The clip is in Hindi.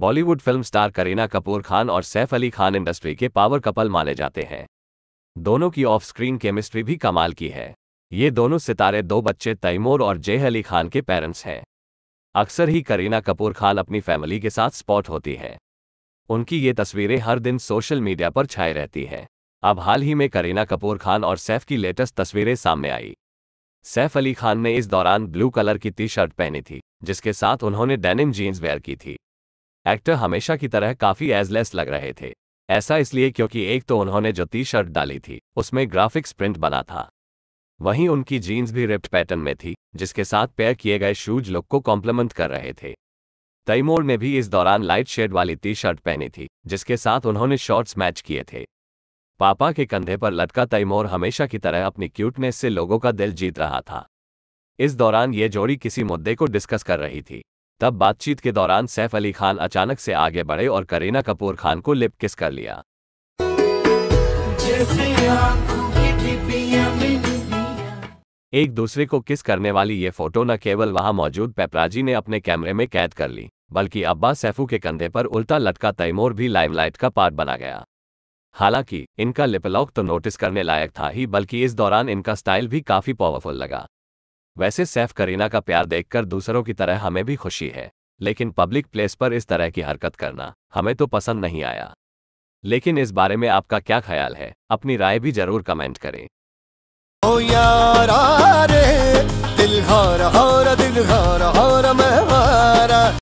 बॉलीवुड फिल्म स्टार करीना कपूर खान और सैफ अली खान इंडस्ट्री के पावर कपल माने जाते हैं दोनों की ऑफ स्क्रीन केमिस्ट्री भी कमाल की है ये दोनों सितारे दो बच्चे तैमूर और जय अली खान के पेरेंट्स हैं अक्सर ही करीना कपूर खान अपनी फैमिली के साथ स्पॉट होती हैं उनकी ये तस्वीरें हर दिन सोशल मीडिया पर छाई रहती हैं अब हाल ही में करीना कपूर खान और सैफ की लेटेस्ट तस्वीरें सामने आई सैफ अली खान ने इस दौरान ब्लू कलर की टी शर्ट पहनी थी जिसके साथ उन्होंने डेनिम जीन्स वेयर की थी एक्टर हमेशा की तरह काफी एजलेस लग रहे थे ऐसा इसलिए क्योंकि एक तो उन्होंने जो टी शर्ट डाली थी उसमें ग्राफिक्स प्रिंट बना था वहीं उनकी जीन्स भी रिप्ड पैटर्न में थी जिसके साथ पेयर किए गए शूज लुक को कॉम्प्लीमेंट कर रहे थे तैमोर ने भी इस दौरान लाइट शेड वाली टी शर्ट पहनी थी जिसके साथ उन्होंने शॉर्ट्स मैच किए थे पापा के कंधे पर लटका तैमोर हमेशा की तरह अपनी क्यूटनेस से लोगों का दिल जीत रहा था इस दौरान ये जोड़ी किसी मुद्दे को डिस्कस कर रही थी तब बातचीत के दौरान सैफ अली खान अचानक से आगे बढ़े और करीना कपूर खान को लिप किस कर लिया एक दूसरे को किस करने वाली ये फोटो न केवल वहां मौजूद पेपराजी ने अपने कैमरे में कैद कर ली बल्कि अब्बास सैफू के कंधे पर उल्टा लटका तैमोर भी लाइमलाइट का पार्ट बना गया हालांकि इनका लिपलॉक तो नोटिस करने लायक था ही बल्कि इस दौरान इनका स्टाइल भी काफी पावरफुल लगा वैसे सैफ करीना का प्यार देखकर दूसरों की तरह हमें भी खुशी है लेकिन पब्लिक प्लेस पर इस तरह की हरकत करना हमें तो पसंद नहीं आया लेकिन इस बारे में आपका क्या ख्याल है अपनी राय भी जरूर कमेंट करें ओ यारा रे दिल हारा हारा दिल हारा हारा मैं